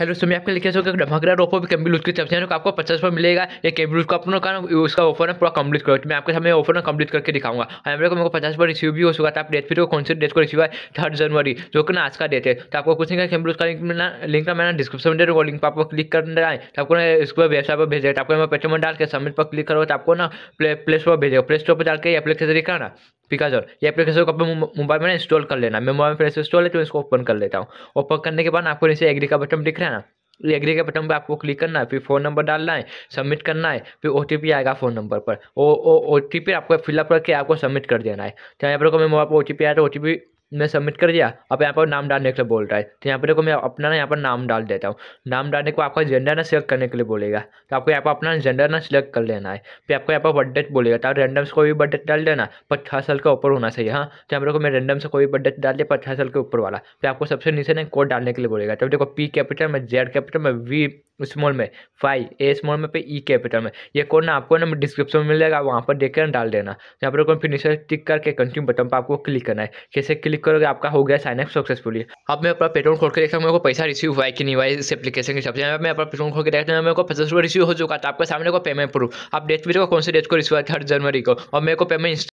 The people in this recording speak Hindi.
हेलो दोस्तों मैं आपके लेके आया भगरा रोपो भी कैम्बिल उसकी तरफ से आपको पचास रुपये मिलेगा ये कैम्बिल उसका अपना का उसका ऑफर है पूरा कंप्लीट करो तो मैं आपके सामने ऑफर ना कंप्लीट करके दिखाऊंगा और हाँ, मेरे को मेरे को पचास रुपये रिसीव भी हो चुका था आप डेट फिर को कौन से डेट को रिसीव है थर्ड जनवरी जो कि ना आज का डेट है तो आपको कुछ नहीं कैम्बिल उसका लिंक ना लिंक का मैंने डिस्क्रिप्शन में दे दूँगा लिंक पर आपको क्लिक करना है तो आपको इसको वेबसाइट पर भेजेगा तो आपको मैं में डाल के सबमिट पर क्लिक करो तो आपको ना प्ले स्टोर पर भेजेगा प्ले स्टोर पर डाल के एप्लीकेशन दिखाना पिकाजोर ये एप्लीकेशन को अपने मोबाइल में इंस्टॉल कर लेना मैं मोबाइल में फिर इंस्टॉल है तो इसको ओपन कर लेता हूँ ओपन करने के बाद आपको नीचे एग्री का बटन दिख रहा है ना एग्री का बटन पर आपको क्लिक करना है फिर फ़ोन नंबर डालना है सबमिट करना है फिर ओ आएगा फ़ोन नंबर पर ओ ओ टी आपको फिलअप करके आपको सबमिट कर देना है चाहे तो आप पर को मैं मोबाइल पर ओ टी पी आया तो ओ टी पी मैं सबमिट कर दिया अब यहाँ पर नाम डालने के लिए बोल रहा है तो यहाँ पर देखो मैं अपना ना यहाँ पर नाम डाल देता हूँ नाम डालने को आपका जेंडर ना सिलेक्ट करने के लिए बोलेगा तो आपको यहाँ पर अपना जेंडर ना सिलेक्ट कर लेना है फिर आपको यहाँ पर बर्थडेट बोलेगा तो आप रेंडम से कोई भी बर्थडेट डाल देना पचास साल के ऊपर होना चाहिए हाँ तो यहाँ पर मैं रेंडम से कोई भी बर्थडेट डाल दिया पचास साल के ऊपर वाला फिर आपको सबसे नीचे ना कोड डालने के लिए बोलेगा तो देखो पी कैपिटल में जेड कैपिटल में वी स्मॉल में फाइव ए स्मॉल में पे ई कैपिटल में ये कोड ना आपको ना डिस्क्रिप्शन में मिल जाएगा वहाँ पर देख कर डाल देना यहाँ पर फिर टिक करके कंटिन्यू बटन पर आपको क्लिक करना है जैसे क्लिक करोगे आपका हो गया साइनअप सक्सेसफुली अब मैं अपना पेट्रोल खोल के देखता हूँ मेरे को पैसा रिसीव हुआ है कि नहीं हुआ इस एप्लीकेशन के हिसाब से मैं अपना पेट्रोल खोल के देखते हैं मेरे को पचास रुपये रिसीव हो चुका था तो आपके सामने को पेमेंट प्रूफ आप डेट भी कौन से डेट को रिसीव हुआ थर्ड जनवरी को और मेरे को पेमेंट